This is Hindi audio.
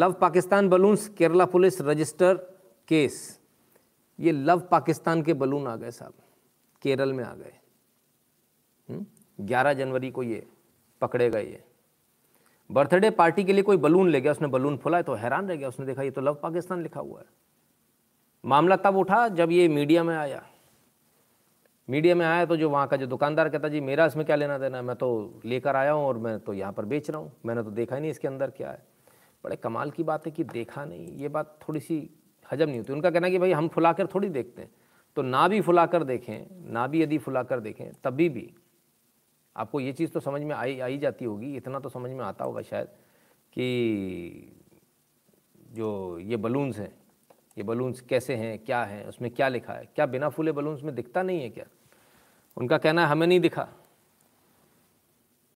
love Pakistan balloons Kerala police register case ये लव पाकिस्तान के बलून आ गए साहब केरल में आ गए हम्म, ग्यारह जनवरी को ये पकड़े गए ये बर्थडे पार्टी के लिए कोई बलून ले गया उसने बलून फुलाए तो हैरान रह गया उसने देखा ये तो लव पाकिस्तान लिखा हुआ है मामला तब उठा जब ये मीडिया में आया मीडिया में आया तो जो वहाँ का जो दुकानदार कहता जी मेरा इसमें क्या लेना देना है मैं तो लेकर आया हूँ और मैं तो यहाँ पर बेच रहा हूँ मैंने तो देखा ही नहीं इसके अंदर क्या है बड़े कमाल की बात है कि देखा नहीं ये बात थोड़ी सी हजम नहीं होती उनका कहना कि भाई हम फुला कर थोड़ी देखते हैं तो ना भी फुला कर देखें ना भी यदि फुला कर देखें तभी भी आपको ये चीज़ तो समझ में आई आई जाती होगी इतना तो समझ में आता होगा शायद कि जो ये बलून्स हैं ये बलून्स कैसे हैं क्या हैं उसमें क्या लिखा है क्या बिना फूले बलून्स में दिखता नहीं है क्या उनका कहना है हमें नहीं दिखा